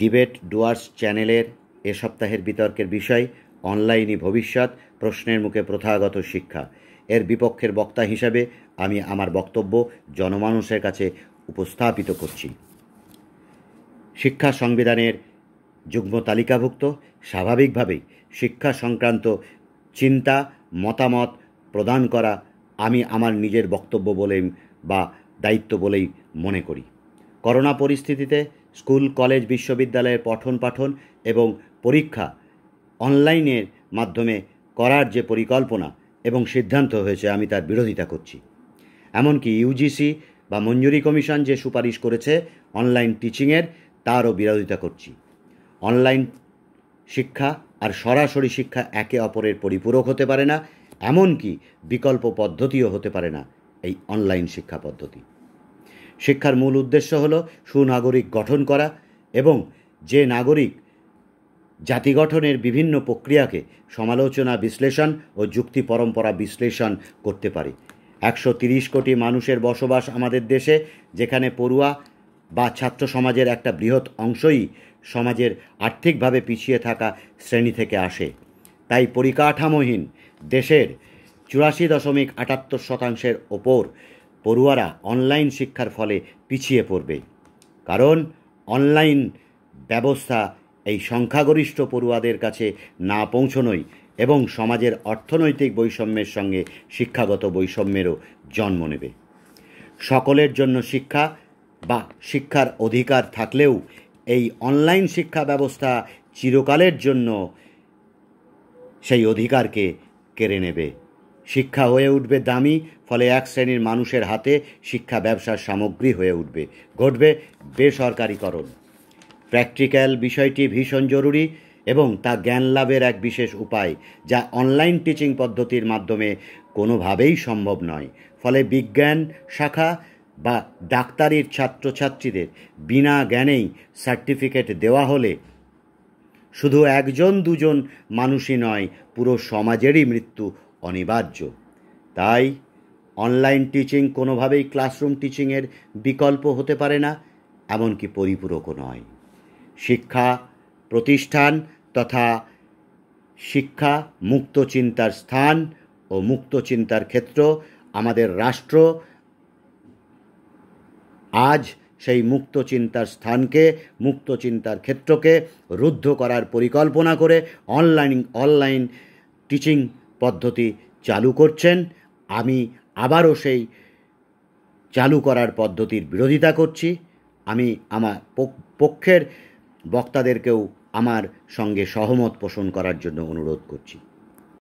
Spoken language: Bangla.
ডিবেট ডুয়ার্স চ্যানেলের এ সপ্তাহের বিতর্কের বিষয় অনলাইনই ভবিষ্যৎ প্রশ্নের মুখে প্রথাগত শিক্ষা এর বিপক্ষের বক্তা হিসাবে আমি আমার বক্তব্য জনমানুষের কাছে উপস্থাপিত করছি শিক্ষা সংবিধানের যুগ্ম তালিকাভুক্ত স্বাভাবিকভাবেই শিক্ষা সংক্রান্ত চিন্তা মতামত প্রদান করা আমি আমার নিজের বক্তব্য বলেই বা দায়িত্ব বলেই মনে করি করোনা পরিস্থিতিতে স্কুল কলেজ বিশ্ববিদ্যালয়ের পঠন পাঠন এবং পরীক্ষা অনলাইনের মাধ্যমে করার যে পরিকল্পনা এবং সিদ্ধান্ত হয়েছে আমি তার বিরোধিতা করছি এমনকি ইউজিসি বা মঞ্জুরি কমিশন যে সুপারিশ করেছে অনলাইন টিচিংয়ের তারও বিরোধিতা করছি অনলাইন শিক্ষা আর সরাসরি শিক্ষা একে অপরের পরিপূরক হতে পারে না এমনকি বিকল্প পদ্ধতিও হতে পারে না এই অনলাইন শিক্ষা পদ্ধতি শিক্ষার মূল উদ্দেশ্য হল সুনাগরিক গঠন করা এবং যে নাগরিক জাতি গঠনের বিভিন্ন প্রক্রিয়াকে সমালোচনা বিশ্লেষণ ও যুক্তি পরম্পরা বিশ্লেষণ করতে পারে একশো তিরিশ কোটি মানুষের বসবাস আমাদের দেশে যেখানে পড়ুয়া বা ছাত্র সমাজের একটা বৃহৎ অংশই সমাজের আর্থিকভাবে পিছিয়ে থাকা শ্রেণী থেকে আসে তাই পরিকাঠামোহীন দেশের চুরাশি দশমিক আটাত্তর শতাংশের ওপর পড়ুয়ারা অনলাইন শিক্ষার ফলে পিছিয়ে পড়বে কারণ অনলাইন ব্যবস্থা এই সংখ্যাগরিষ্ঠ পড়ুয়াদের কাছে না পৌঁছনোই এবং সমাজের অর্থনৈতিক বৈষম্যের সঙ্গে শিক্ষাগত বৈষম্যেরও জন্ম নেবে সকলের জন্য শিক্ষা বা শিক্ষার অধিকার থাকলেও এই অনলাইন শিক্ষা ব্যবস্থা চিরকালের জন্য সেই অধিকারকে কেড়ে নেবে শিক্ষা হয়ে উঠবে দামি ফলে এক শ্রেণীর মানুষের হাতে শিক্ষা ব্যবসার সামগ্রী হয়ে উঠবে ঘটবে বেসরকারীকরণ প্র্যাকটিক্যাল বিষয়টি ভীষণ জরুরি এবং তা জ্ঞান লাভের এক বিশেষ উপায় যা অনলাইন টিচিং পদ্ধতির মাধ্যমে কোনোভাবেই সম্ভব নয় ফলে বিজ্ঞান শাখা বা ডাক্তারির ছাত্রছাত্রীদের বিনা জ্ঞানেই সার্টিফিকেট দেওয়া হলে শুধু একজন দুজন মানুষই নয় পুরো সমাজেরই মৃত্যু অনিবার্য তাই অনলাইন টিচিং কোনোভাবেই ক্লাসরুম টিচিংয়ের বিকল্প হতে পারে না এমনকি পরিপূরকও নয় শিক্ষা প্রতিষ্ঠান তথা শিক্ষা মুক্ত চিন্তার স্থান ও মুক্ত চিন্তার ক্ষেত্র আমাদের রাষ্ট্র আজ সেই মুক্ত চিন্তার স্থানকে মুক্ত চিন্তার ক্ষেত্রকে রুদ্ধ করার পরিকল্পনা করে অনলাইন অনলাইন টিচিং পদ্ধতি চালু করছেন আমি আবারও সেই চালু করার পদ্ধতির বিরোধিতা করছি আমি আমার পক্ষের বক্তাদেরকেও আমার সঙ্গে সহমত পোষণ করার জন্য অনুরোধ করছি